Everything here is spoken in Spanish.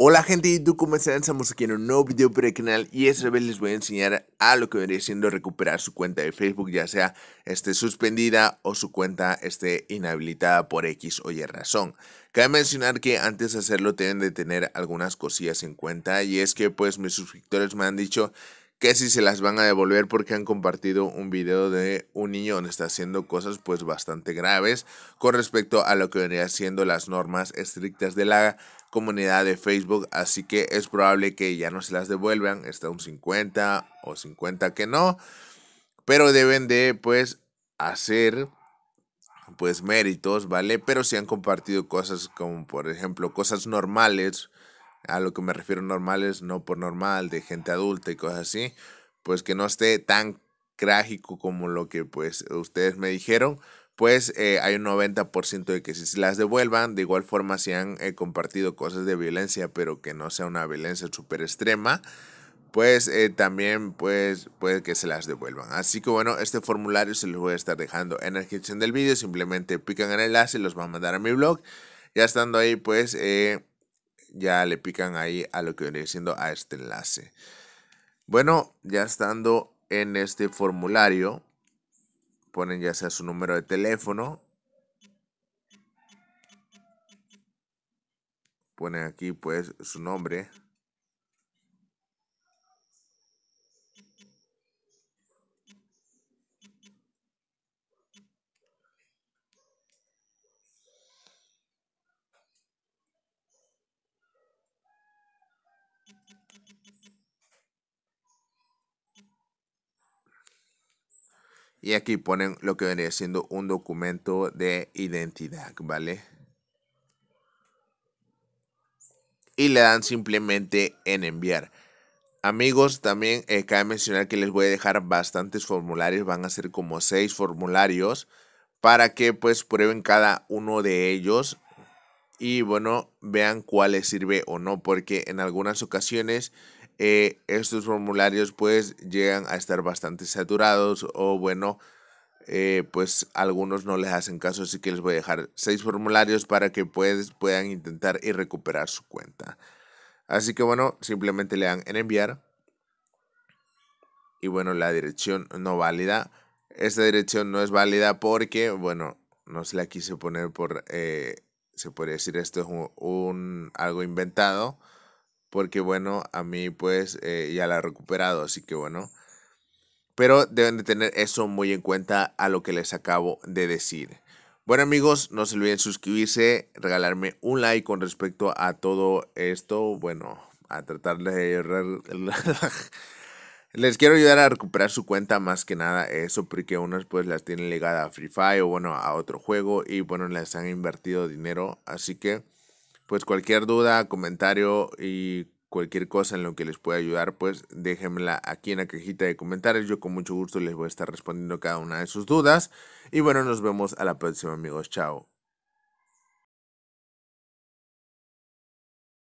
Hola gente de YouTube, ¿cómo están? Estamos aquí en un nuevo video para el canal y esta vez les voy a enseñar a lo que vendría siendo recuperar su cuenta de Facebook, ya sea esté suspendida o su cuenta esté inhabilitada por X o Y razón. Cabe mencionar que antes de hacerlo deben de tener algunas cosillas en cuenta y es que pues mis suscriptores me han dicho que si se las van a devolver porque han compartido un video de un niño donde está haciendo cosas pues bastante graves con respecto a lo que venía siendo las normas estrictas de la comunidad de Facebook, así que es probable que ya no se las devuelvan, está un 50 o 50 que no, pero deben de pues hacer pues méritos, ¿vale? Pero si han compartido cosas como por ejemplo cosas normales a lo que me refiero normales, no por normal, de gente adulta y cosas así, pues que no esté tan trágico como lo que pues ustedes me dijeron, pues eh, hay un 90% de que si se las devuelvan, de igual forma si han eh, compartido cosas de violencia, pero que no sea una violencia súper extrema, pues eh, también pues, puede que se las devuelvan. Así que bueno, este formulario se los voy a estar dejando en la descripción del vídeo, simplemente pican en el enlace, y los van a mandar a mi blog, ya estando ahí pues ya le pican ahí a lo que viene siendo a este enlace. Bueno, ya estando en este formulario, ponen ya sea su número de teléfono, ponen aquí pues su nombre. Y aquí ponen lo que vendría siendo un documento de identidad, ¿vale? Y le dan simplemente en enviar. Amigos, también eh, cabe mencionar que les voy a dejar bastantes formularios, van a ser como seis formularios para que pues prueben cada uno de ellos y bueno, vean cuál les sirve o no, porque en algunas ocasiones eh, estos formularios pues llegan a estar bastante saturados o bueno, eh, pues algunos no les hacen caso, así que les voy a dejar seis formularios para que pues, puedan intentar y recuperar su cuenta. Así que bueno, simplemente le dan en enviar. Y bueno, la dirección no válida. Esta dirección no es válida porque, bueno, no se la quise poner por, eh, se podría decir esto es un algo inventado porque bueno, a mí pues eh, ya la he recuperado, así que bueno. Pero deben de tener eso muy en cuenta a lo que les acabo de decir. Bueno amigos, no se olviden suscribirse, regalarme un like con respecto a todo esto. Bueno, a tratar de... Les quiero ayudar a recuperar su cuenta más que nada eso porque unas pues las tienen ligadas a Free Fire o bueno a otro juego y bueno les han invertido dinero así que pues cualquier duda, comentario y cualquier cosa en lo que les pueda ayudar, pues déjenmela aquí en la cajita de comentarios. Yo con mucho gusto les voy a estar respondiendo cada una de sus dudas. Y bueno, nos vemos a la próxima amigos. Chao.